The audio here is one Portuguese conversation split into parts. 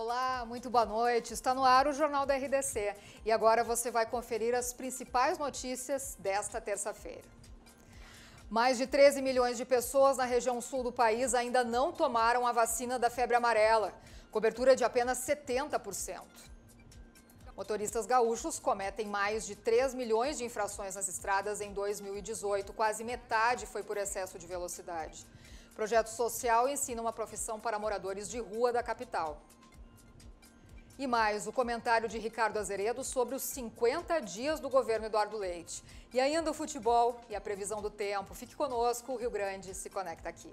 Olá, muito boa noite. Está no ar o Jornal da RDC e agora você vai conferir as principais notícias desta terça-feira. Mais de 13 milhões de pessoas na região sul do país ainda não tomaram a vacina da febre amarela, cobertura de apenas 70%. Motoristas gaúchos cometem mais de 3 milhões de infrações nas estradas em 2018, quase metade foi por excesso de velocidade. O projeto social ensina uma profissão para moradores de rua da capital. E mais o comentário de Ricardo Azeredo sobre os 50 dias do governo Eduardo Leite. E ainda o futebol e a previsão do tempo. Fique conosco, o Rio Grande se conecta aqui.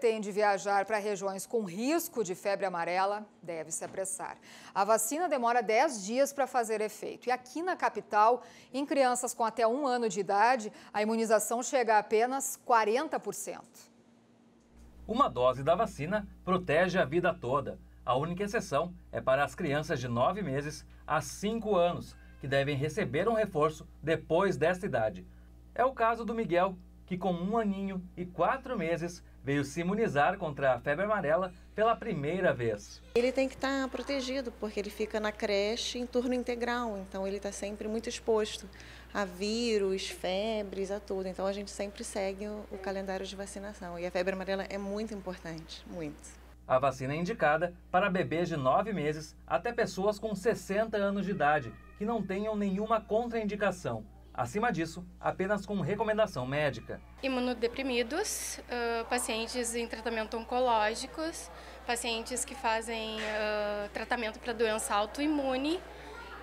pretende viajar para regiões com risco de febre amarela, deve se apressar. A vacina demora 10 dias para fazer efeito. E aqui na capital, em crianças com até um ano de idade, a imunização chega a apenas 40%. Uma dose da vacina protege a vida toda. A única exceção é para as crianças de 9 meses a 5 anos, que devem receber um reforço depois desta idade. É o caso do Miguel, que com um aninho e quatro meses veio se imunizar contra a febre amarela pela primeira vez. Ele tem que estar tá protegido, porque ele fica na creche em turno integral, então ele está sempre muito exposto a vírus, febres, a tudo. Então a gente sempre segue o calendário de vacinação e a febre amarela é muito importante, muito. A vacina é indicada para bebês de 9 meses até pessoas com 60 anos de idade que não tenham nenhuma contraindicação. Acima disso, apenas com recomendação médica. Imunodeprimidos, uh, pacientes em tratamento oncológicos, pacientes que fazem uh, tratamento para doença autoimune.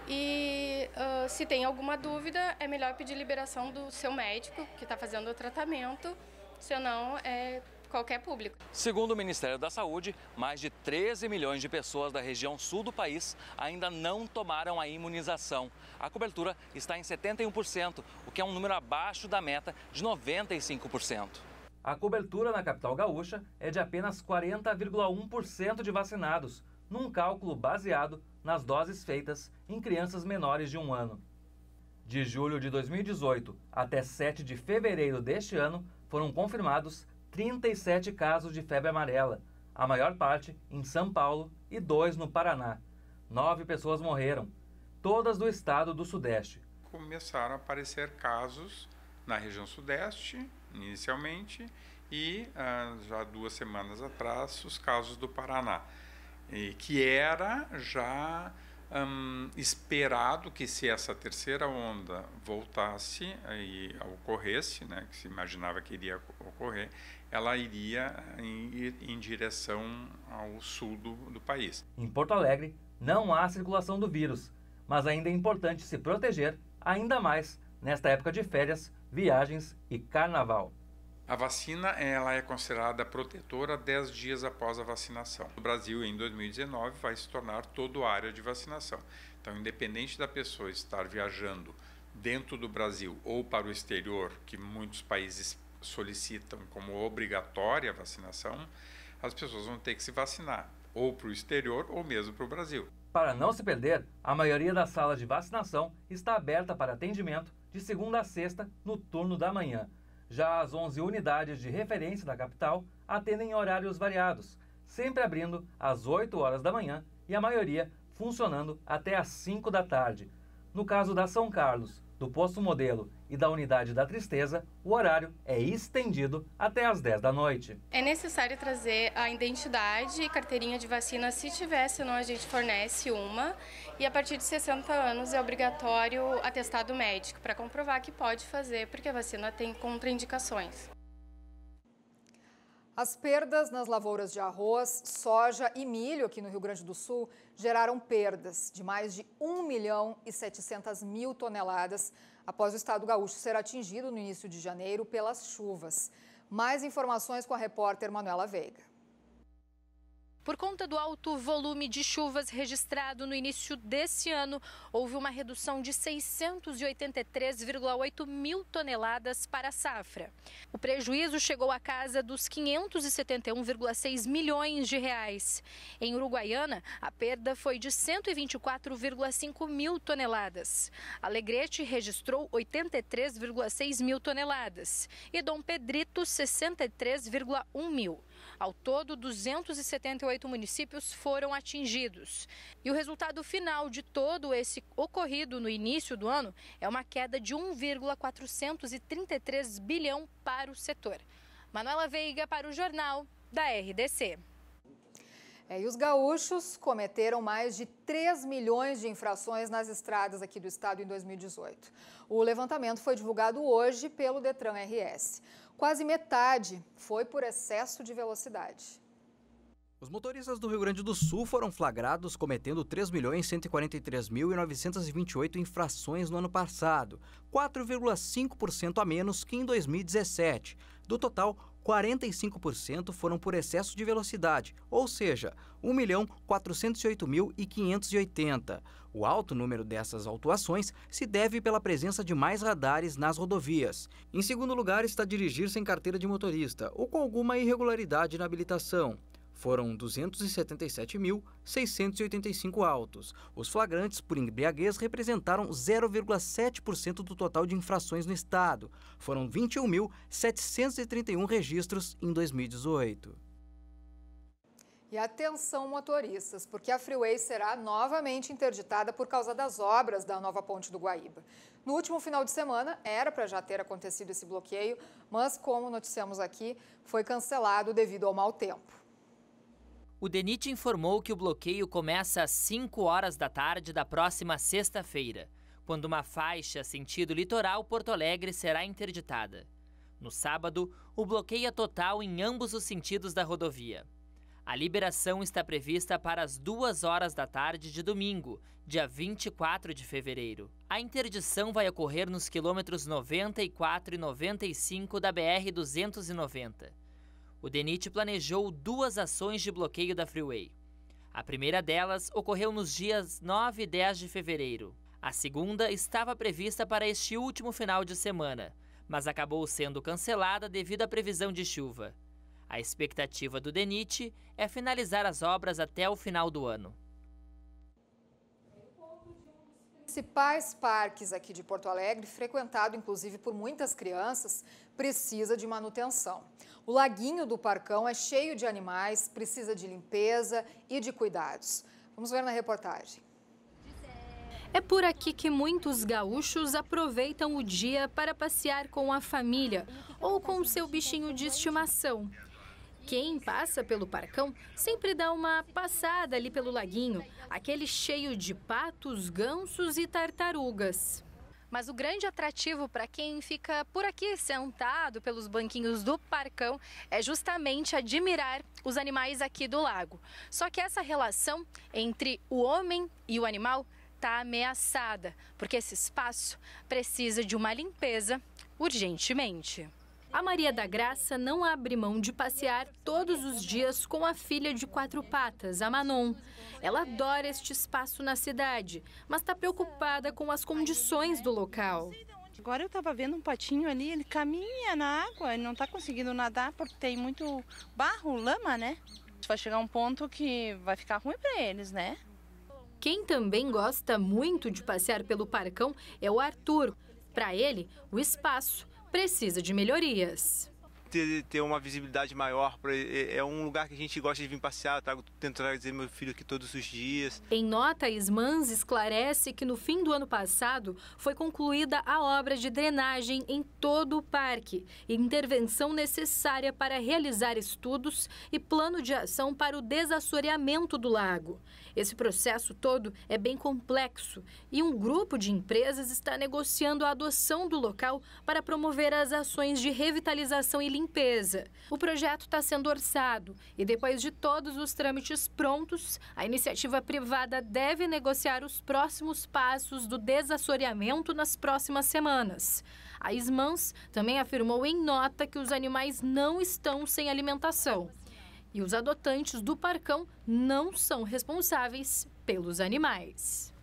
E uh, se tem alguma dúvida, é melhor pedir liberação do seu médico que está fazendo o tratamento, senão é qualquer público. Segundo o Ministério da Saúde, mais de 13 milhões de pessoas da região sul do país ainda não tomaram a imunização. A cobertura está em 71%, o que é um número abaixo da meta de 95%. A cobertura na capital gaúcha é de apenas 40,1% de vacinados, num cálculo baseado nas doses feitas em crianças menores de um ano. De julho de 2018 até 7 de fevereiro deste ano, foram confirmados trinta e sete casos de febre amarela a maior parte em são paulo e dois no paraná nove pessoas morreram todas do estado do sudeste começaram a aparecer casos na região sudeste inicialmente e ah, já duas semanas atrás os casos do paraná e que era já hum, esperado que se essa terceira onda voltasse e ocorresse, né, que se imaginava que iria ocorrer, ela iria em, em direção ao sul do, do país. Em Porto Alegre, não há circulação do vírus, mas ainda é importante se proteger ainda mais nesta época de férias, viagens e carnaval. A vacina ela é considerada protetora 10 dias após a vacinação. O Brasil, em 2019, vai se tornar todo área de vacinação. Então, independente da pessoa estar viajando dentro do Brasil ou para o exterior, que muitos países solicitam como obrigatória a vacinação, as pessoas vão ter que se vacinar, ou para o exterior ou mesmo para o Brasil. Para não se perder, a maioria das salas de vacinação está aberta para atendimento de segunda a sexta no turno da manhã. Já as onze unidades de referência da capital atendem horários variados, sempre abrindo às oito horas da manhã e a maioria funcionando até às cinco da tarde. No caso da São Carlos, do posto modelo e da unidade da tristeza, o horário é estendido até às 10 da noite. É necessário trazer a identidade e carteirinha de vacina, se tiver, senão a gente fornece uma. E a partir de 60 anos é obrigatório atestado médico para comprovar que pode fazer, porque a vacina tem contraindicações. As perdas nas lavouras de arroz, soja e milho aqui no Rio Grande do Sul geraram perdas de mais de 1 milhão e 700 mil toneladas após o estado gaúcho ser atingido no início de janeiro pelas chuvas. Mais informações com a repórter Manuela Veiga. Por conta do alto volume de chuvas registrado no início desse ano, houve uma redução de 683,8 mil toneladas para a safra. O prejuízo chegou à casa dos 571,6 milhões de reais. Em Uruguaiana, a perda foi de 124,5 mil toneladas. Alegrete registrou 83,6 mil toneladas e Dom Pedrito 63,1 mil. Ao todo, 278 48 municípios foram atingidos. E o resultado final de todo esse ocorrido no início do ano é uma queda de 1,433 bilhão para o setor. Manuela Veiga para o Jornal da RDC. É, e os gaúchos cometeram mais de 3 milhões de infrações nas estradas aqui do estado em 2018. O levantamento foi divulgado hoje pelo Detran RS. Quase metade foi por excesso de velocidade. Os motoristas do Rio Grande do Sul foram flagrados cometendo 3.143.928 infrações no ano passado, 4,5% a menos que em 2017. Do total, 45% foram por excesso de velocidade, ou seja, 1.408.580. O alto número dessas autuações se deve pela presença de mais radares nas rodovias. Em segundo lugar está dirigir sem carteira de motorista ou com alguma irregularidade na habilitação. Foram 277.685 autos. Os flagrantes por embriaguez representaram 0,7% do total de infrações no estado. Foram 21.731 registros em 2018. E atenção motoristas, porque a Freeway será novamente interditada por causa das obras da nova ponte do Guaíba. No último final de semana, era para já ter acontecido esse bloqueio, mas como noticiamos aqui, foi cancelado devido ao mau tempo. O DENIT informou que o bloqueio começa às 5 horas da tarde da próxima sexta-feira, quando uma faixa sentido litoral Porto Alegre será interditada. No sábado, o bloqueio é total em ambos os sentidos da rodovia. A liberação está prevista para as 2 horas da tarde de domingo, dia 24 de fevereiro. A interdição vai ocorrer nos quilômetros 94 e 95 da BR-290 o DENIT planejou duas ações de bloqueio da Freeway. A primeira delas ocorreu nos dias 9 e 10 de fevereiro. A segunda estava prevista para este último final de semana, mas acabou sendo cancelada devido à previsão de chuva. A expectativa do DENIT é finalizar as obras até o final do ano. principais parques aqui de Porto Alegre, frequentado inclusive por muitas crianças, precisa de manutenção. O laguinho do Parcão é cheio de animais, precisa de limpeza e de cuidados. Vamos ver na reportagem. É por aqui que muitos gaúchos aproveitam o dia para passear com a família ou com seu bichinho de estimação. Quem passa pelo Parcão sempre dá uma passada ali pelo laguinho, aquele cheio de patos, gansos e tartarugas. Mas o grande atrativo para quem fica por aqui sentado pelos banquinhos do parcão é justamente admirar os animais aqui do lago. Só que essa relação entre o homem e o animal está ameaçada, porque esse espaço precisa de uma limpeza urgentemente. A Maria da Graça não abre mão de passear todos os dias com a filha de quatro patas, a Manon. Ela adora este espaço na cidade, mas está preocupada com as condições do local. Agora eu estava vendo um patinho ali, ele caminha na água, ele não está conseguindo nadar porque tem muito barro, lama, né? Vai chegar um ponto que vai ficar ruim para eles, né? Quem também gosta muito de passear pelo parcão é o Arthur. Para ele, o espaço precisa de melhorias ter, ter uma visibilidade maior. Pra, é, um lugar que a gente gosta de vir passear. Eu trago, tento trazer meu filho aqui todos os dias. Em nota, Ismans esclarece que no fim do ano passado foi concluída a obra de drenagem em todo o parque, intervenção necessária para realizar estudos e plano de ação para o desassoreamento do lago. Esse processo todo é bem complexo e um grupo de empresas está negociando a adoção do local para promover as ações de revitalização e limpeza limpeza. O projeto está sendo orçado e depois de todos os trâmites prontos, a iniciativa privada deve negociar os próximos passos do desassoreamento nas próximas semanas. A Ismans também afirmou em nota que os animais não estão sem alimentação e os adotantes do parcão não são responsáveis pelos animais.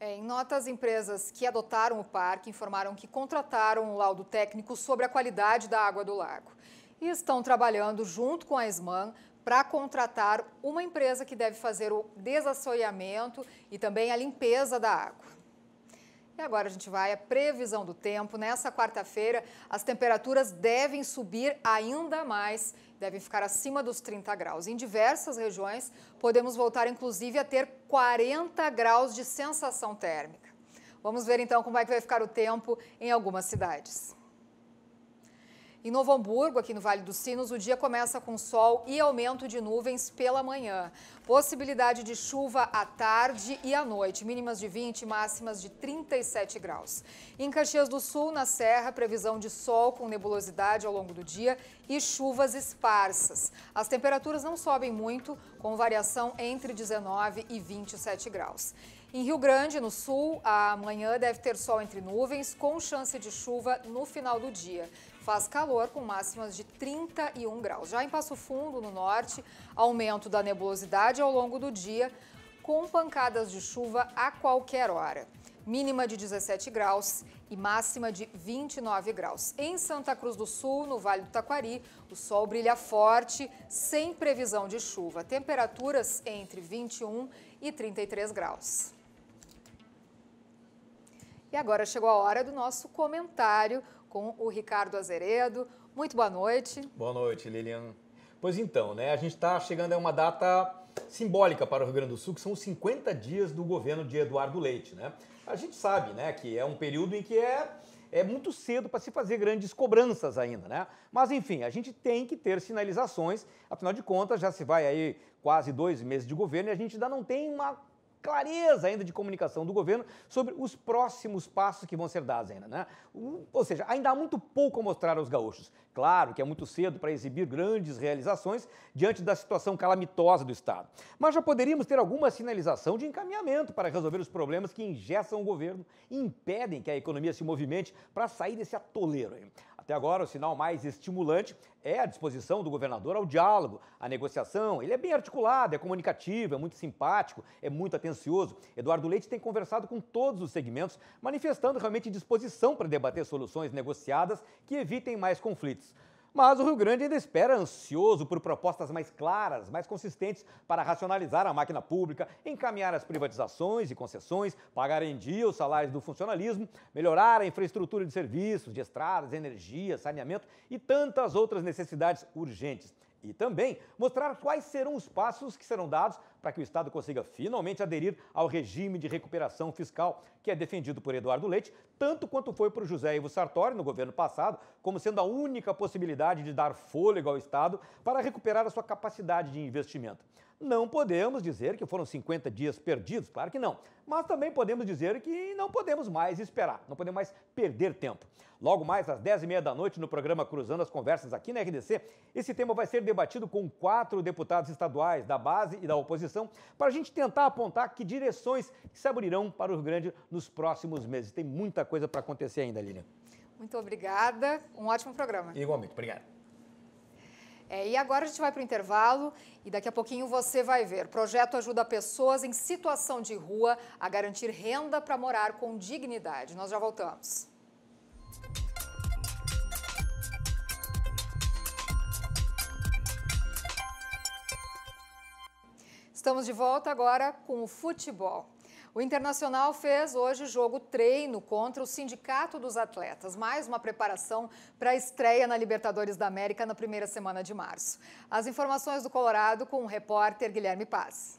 É, em notas, empresas que adotaram o parque informaram que contrataram um laudo técnico sobre a qualidade da água do lago. E estão trabalhando junto com a SMAN para contratar uma empresa que deve fazer o desassoreamento e também a limpeza da água. E agora a gente vai à previsão do tempo. Nessa quarta-feira, as temperaturas devem subir ainda mais, devem ficar acima dos 30 graus. Em diversas regiões, podemos voltar inclusive a ter 40 graus de sensação térmica. Vamos ver então como é que vai ficar o tempo em algumas cidades. Em Novo Hamburgo, aqui no Vale dos Sinos, o dia começa com sol e aumento de nuvens pela manhã. Possibilidade de chuva à tarde e à noite, mínimas de 20, máximas de 37 graus. Em Caxias do Sul, na Serra, previsão de sol com nebulosidade ao longo do dia e chuvas esparsas. As temperaturas não sobem muito, com variação entre 19 e 27 graus. Em Rio Grande, no sul, a manhã deve ter sol entre nuvens, com chance de chuva no final do dia. Faz calor com máximas de 31 graus. Já em Passo Fundo, no norte, aumento da nebulosidade ao longo do dia, com pancadas de chuva a qualquer hora. Mínima de 17 graus e máxima de 29 graus. Em Santa Cruz do Sul, no Vale do Taquari, o sol brilha forte, sem previsão de chuva. Temperaturas entre 21 e 33 graus. E agora chegou a hora do nosso comentário com o Ricardo Azeredo. Muito boa noite. Boa noite, Lilian. Pois então, né? A gente está chegando a uma data simbólica para o Rio Grande do Sul, que são os 50 dias do governo de Eduardo Leite, né? A gente sabe, né, que é um período em que é é muito cedo para se fazer grandes cobranças ainda, né? Mas enfim, a gente tem que ter sinalizações, afinal de contas já se vai aí quase dois meses de governo e a gente ainda não tem uma clareza ainda de comunicação do governo sobre os próximos passos que vão ser dados ainda, né? Ou seja, ainda há muito pouco a mostrar aos gaúchos. Claro que é muito cedo para exibir grandes realizações diante da situação calamitosa do Estado. Mas já poderíamos ter alguma sinalização de encaminhamento para resolver os problemas que engessam o governo e impedem que a economia se movimente para sair desse atoleiro. Até agora, o sinal mais estimulante é a disposição do governador ao diálogo, à negociação. Ele é bem articulado, é comunicativo, é muito simpático, é muito atencioso. Eduardo Leite tem conversado com todos os segmentos, manifestando realmente disposição para debater soluções negociadas que evitem mais conflitos. Mas o Rio Grande ainda espera ansioso por propostas mais claras, mais consistentes para racionalizar a máquina pública, encaminhar as privatizações e concessões, pagar em dia os salários do funcionalismo, melhorar a infraestrutura de serviços, de estradas, energia, saneamento e tantas outras necessidades urgentes e também mostrar quais serão os passos que serão dados para que o Estado consiga finalmente aderir ao regime de recuperação fiscal que é defendido por Eduardo Leite, tanto quanto foi por José Ivo Sartori no governo passado, como sendo a única possibilidade de dar fôlego ao Estado para recuperar a sua capacidade de investimento. Não podemos dizer que foram 50 dias perdidos, claro que não. Mas também podemos dizer que não podemos mais esperar, não podemos mais perder tempo. Logo mais às 10h30 da noite, no programa Cruzando as Conversas aqui na RDC, esse tema vai ser debatido com quatro deputados estaduais da base e da oposição para a gente tentar apontar que direções se abrirão para o Rio Grande nos próximos meses. Tem muita coisa para acontecer ainda, Lilian. Muito obrigada. Um ótimo programa. Igualmente. Obrigado. É, e agora a gente vai para o intervalo e daqui a pouquinho você vai ver. O projeto ajuda pessoas em situação de rua a garantir renda para morar com dignidade. Nós já voltamos. Estamos de volta agora com o futebol. O Internacional fez hoje jogo treino contra o Sindicato dos Atletas, mais uma preparação para a estreia na Libertadores da América na primeira semana de março. As informações do Colorado com o repórter Guilherme Paz.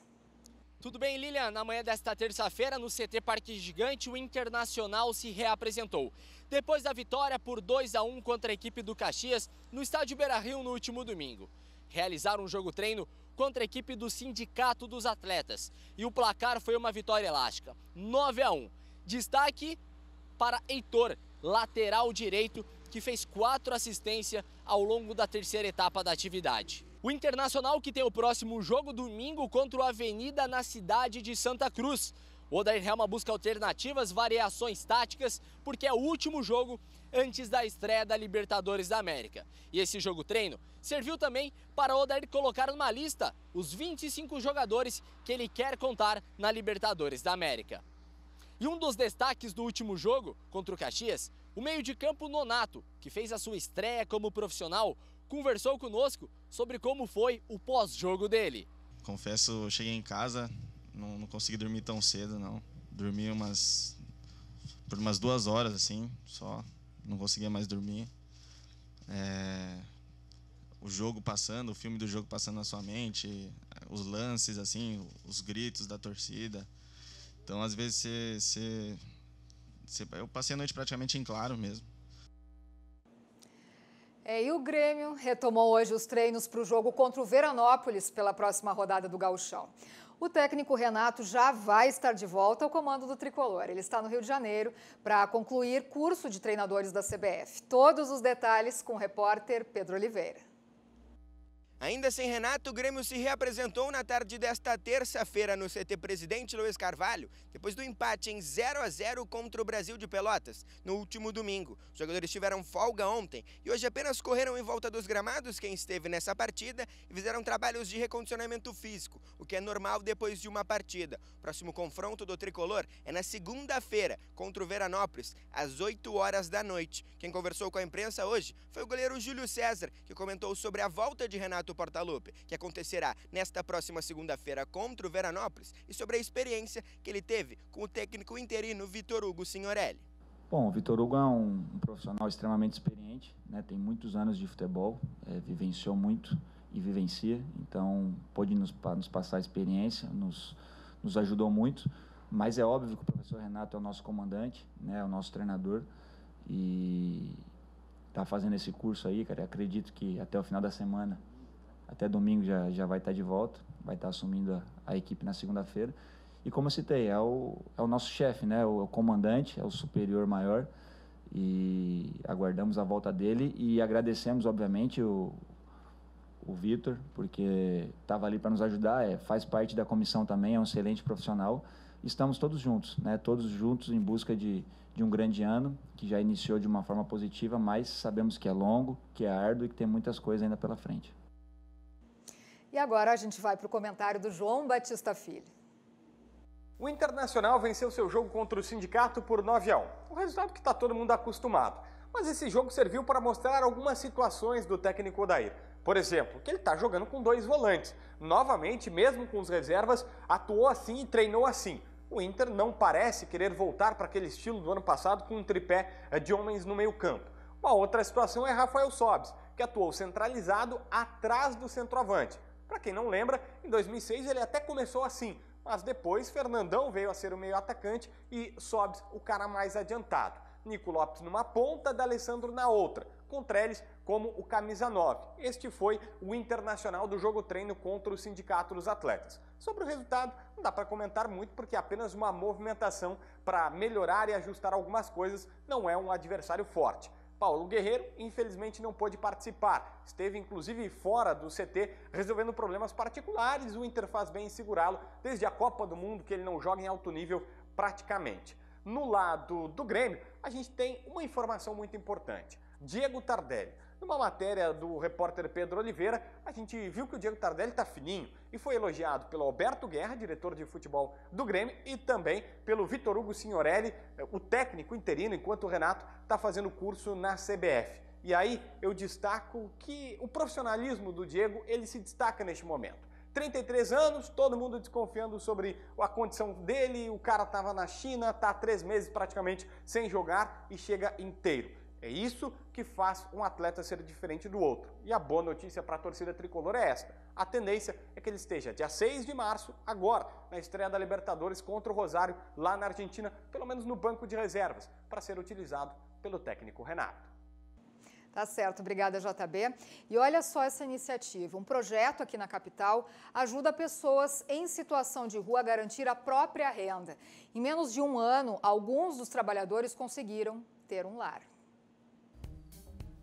Tudo bem, Lilian? Na manhã desta terça-feira, no CT Parque Gigante, o Internacional se reapresentou. Depois da vitória por 2 a 1 contra a equipe do Caxias, no estádio Beira-Rio no último domingo. Realizar um jogo treino contra a equipe do Sindicato dos Atletas. E o placar foi uma vitória elástica, 9 a 1. Destaque para Heitor, lateral direito, que fez quatro assistências ao longo da terceira etapa da atividade. O Internacional que tem o próximo jogo domingo contra o Avenida na cidade de Santa Cruz. O Odair Helma busca alternativas, variações táticas, porque é o último jogo antes da estreia da Libertadores da América. E esse jogo treino serviu também para o Odair colocar numa lista os 25 jogadores que ele quer contar na Libertadores da América. E um dos destaques do último jogo contra o Caxias, o meio de campo Nonato, que fez a sua estreia como profissional, conversou conosco sobre como foi o pós-jogo dele. Confesso, cheguei em casa, não, não consegui dormir tão cedo, não. Dormi umas por umas duas horas assim, só não conseguia mais dormir. É, o jogo passando, o filme do jogo passando na sua mente, os lances, assim, os gritos da torcida. Então, às vezes, você, você, você, eu passei a noite praticamente em claro mesmo. É, e o Grêmio retomou hoje os treinos para o jogo contra o Veranópolis pela próxima rodada do Gauchão. O técnico Renato já vai estar de volta ao comando do tricolor. Ele está no Rio de Janeiro para concluir curso de treinadores da CBF. Todos os detalhes com o repórter Pedro Oliveira. Ainda sem Renato, o Grêmio se reapresentou na tarde desta terça-feira no CT Presidente Luiz Carvalho, depois do empate em 0 a 0 contra o Brasil de Pelotas no último domingo. Os jogadores tiveram folga ontem e hoje apenas correram em volta dos gramados quem esteve nessa partida e fizeram trabalhos de recondicionamento físico, o que é normal depois de uma partida. O próximo confronto do tricolor é na segunda-feira contra o Veranópolis, às 8 horas da noite. Quem conversou com a imprensa hoje foi o goleiro Júlio César, que comentou sobre a volta de Renato Renato Portaluppi, que acontecerá nesta próxima segunda-feira contra o Veranópolis, e sobre a experiência que ele teve com o técnico interino Vitor Hugo Signorelli. Bom, o Vitor Hugo é um, um profissional extremamente experiente, né? tem muitos anos de futebol, é, vivenciou muito e vivencia, então pôde nos, nos passar a experiência, nos, nos ajudou muito. Mas é óbvio que o professor Renato é o nosso comandante, né, é o nosso treinador, e está fazendo esse curso aí, cara. Acredito que até o final da semana até domingo já, já vai estar tá de volta, vai estar tá assumindo a, a equipe na segunda-feira. E como eu citei, é o, é o nosso chefe, né? O, é o, comandante, é o superior maior. E aguardamos a volta dele e agradecemos, obviamente, o, o Vitor, porque estava ali para nos ajudar, é, faz parte da comissão também, é um excelente profissional. Estamos todos juntos, né? Todos juntos em busca de, de um grande ano, que já iniciou de uma forma positiva, mas sabemos que é longo, que é árduo e que tem muitas coisas ainda pela frente. E agora a gente vai para o comentário do João Batista Filho. O Internacional venceu seu jogo contra o Sindicato por 9 a 1. Um resultado que está todo mundo acostumado. Mas esse jogo serviu para mostrar algumas situações do técnico Odair. Por exemplo, que ele está jogando com dois volantes. Novamente, mesmo com os reservas, atuou assim e treinou assim. O Inter não parece querer voltar para aquele estilo do ano passado com um tripé eh, de homens no meio-campo. Uma outra situação é Rafael Sobes, que atuou centralizado atrás do centroavante. Para quem não lembra, em 2006 ele até começou assim, mas depois Fernandão veio a ser o meio atacante e Sobs o cara mais adiantado. Nico Lopes numa ponta, D'Alessandro na outra, com Trellis como o camisa 9. Este foi o internacional do jogo treino contra o Sindicato dos Atletas. Sobre o resultado, não dá para comentar muito porque é apenas uma movimentação para melhorar e ajustar algumas coisas, não é um adversário forte. Paulo Guerreiro, infelizmente, não pôde participar. Esteve, inclusive, fora do CT, resolvendo problemas particulares. O Inter faz bem em segurá-lo desde a Copa do Mundo, que ele não joga em alto nível praticamente. No lado do Grêmio, a gente tem uma informação muito importante. Diego Tardelli numa matéria do repórter Pedro Oliveira, a gente viu que o Diego Tardelli está fininho e foi elogiado pelo Alberto Guerra, diretor de futebol do Grêmio, e também pelo Vitor Hugo Signorelli, eh, o técnico interino, enquanto o Renato está fazendo curso na CBF. E aí eu destaco que o profissionalismo do Diego ele se destaca neste momento. 33 anos, todo mundo desconfiando sobre a condição dele. O cara estava na China, está três meses praticamente sem jogar e chega inteiro. É isso que faz um atleta ser diferente do outro. E a boa notícia para a torcida tricolor é esta: a tendência é que ele esteja dia 6 de março, agora, na estreia da Libertadores contra o Rosário, lá na Argentina, pelo menos no banco de reservas, para ser utilizado pelo técnico Renato. Tá certo, obrigada JB. E olha só essa iniciativa. Um projeto aqui na capital ajuda pessoas em situação de rua a garantir a própria renda. Em menos de um ano, alguns dos trabalhadores conseguiram ter um lar.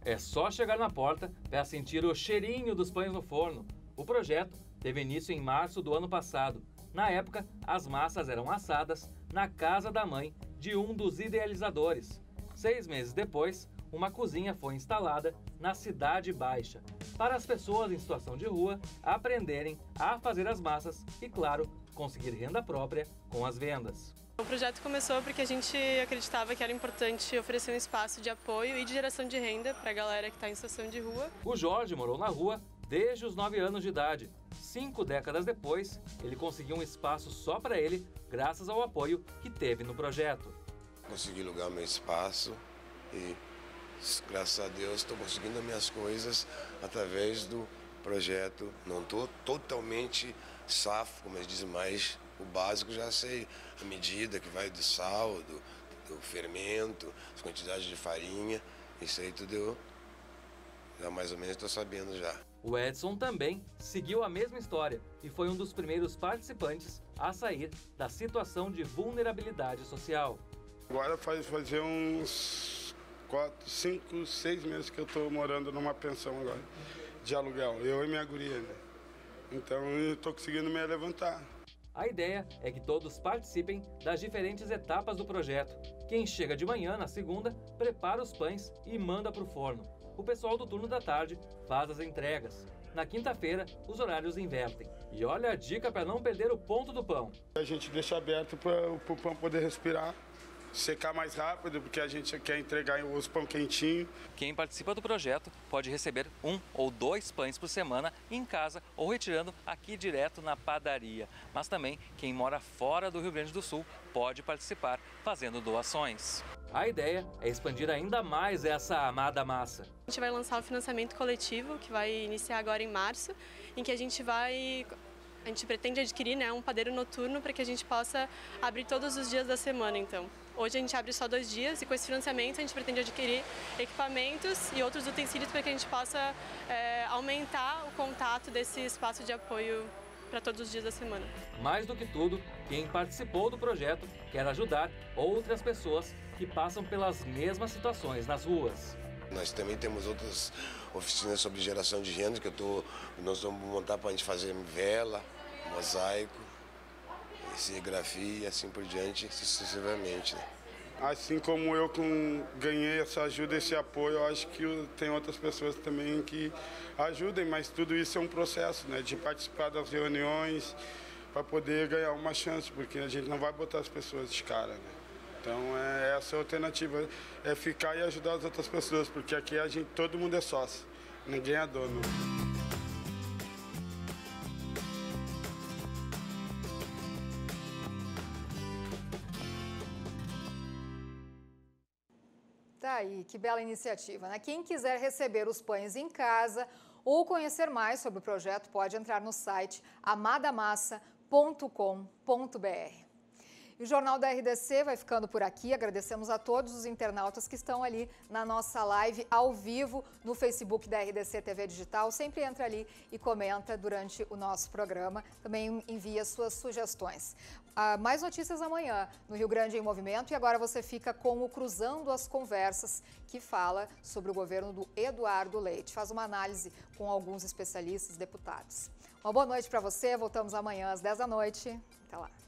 É só chegar na porta para sentir o cheirinho dos pães no forno. O projeto teve início em março do ano passado. Na época, as massas eram assadas na casa da mãe de um dos idealizadores. Seis meses depois, uma cozinha foi instalada na Cidade Baixa, para as pessoas em situação de rua aprenderem a fazer as massas e, claro, conseguir renda própria com as vendas. O projeto começou porque a gente acreditava que era importante oferecer um espaço de apoio e de geração de renda para a galera que está em situação de rua. O Jorge morou na rua desde os 9 anos de idade. Cinco décadas depois, ele conseguiu um espaço só para ele, graças ao apoio que teve no projeto. Consegui lugar meu espaço e, graças a Deus, estou conseguindo as minhas coisas através do projeto. Não estou totalmente safo, como eles dizem, mas o básico já sei a medida que vai do sal, do, do fermento, as quantidades de farinha, isso aí tudo eu já mais ou menos estou sabendo já. O Edson também seguiu a mesma história e foi um dos primeiros participantes a sair da situação de vulnerabilidade social. Agora faz fazer uns quatro 5, 6 meses que eu estou morando numa pensão agora, de aluguel, eu e minha guria. Né? Então eu estou conseguindo me levantar. A ideia é que todos participem das diferentes etapas do projeto. Quem chega de manhã, na segunda, prepara os pães e manda para o forno. O pessoal do turno da tarde faz as entregas. Na quinta-feira, os horários invertem. E olha a dica para não perder o ponto do pão. A gente deixa aberto para o pão poder respirar secar mais rápido, porque a gente quer entregar os pão quentinho. Quem participa do projeto pode receber um ou dois pães por semana em casa ou retirando aqui direto na padaria. Mas também quem mora fora do Rio Grande do Sul pode participar fazendo doações. A ideia é expandir ainda mais essa amada massa. A gente vai lançar o financiamento coletivo, que vai iniciar agora em março, em que a gente vai a gente pretende adquirir né, um padeiro noturno para que a gente possa abrir todos os dias da semana, então. Hoje a gente abre só dois dias e com esse financiamento a gente pretende adquirir equipamentos e outros utensílios para que a gente possa é, aumentar o contato desse espaço de apoio para todos os dias da semana. Mais do que tudo, quem participou do projeto quer ajudar outras pessoas que passam pelas mesmas situações nas ruas. Nós também temos outras oficinas sobre geração de renda que eu tô, nós vamos montar para a gente fazer vela, mosaico, serigrafia e assim por diante, sucessivamente. Né? Assim como eu com, ganhei essa ajuda, esse apoio, eu acho que tem outras pessoas também que ajudem, mas tudo isso é um processo, né? De participar das reuniões para poder ganhar uma chance, porque a gente não vai botar as pessoas de cara, né? Então é essa é a alternativa, é ficar e ajudar as outras pessoas, porque aqui a gente, todo mundo é sócio, ninguém é dono. aí, que bela iniciativa, né? Quem quiser receber os pães em casa ou conhecer mais sobre o projeto, pode entrar no site amadamassa.com.br. E o Jornal da RDC vai ficando por aqui. Agradecemos a todos os internautas que estão ali na nossa live ao vivo no Facebook da RDC TV Digital. Sempre entra ali e comenta durante o nosso programa. Também envia suas sugestões. Ah, mais notícias amanhã no Rio Grande em Movimento. E agora você fica com o Cruzando as Conversas, que fala sobre o governo do Eduardo Leite. Faz uma análise com alguns especialistas, deputados. Uma boa noite para você. Voltamos amanhã às 10 da noite. Até lá.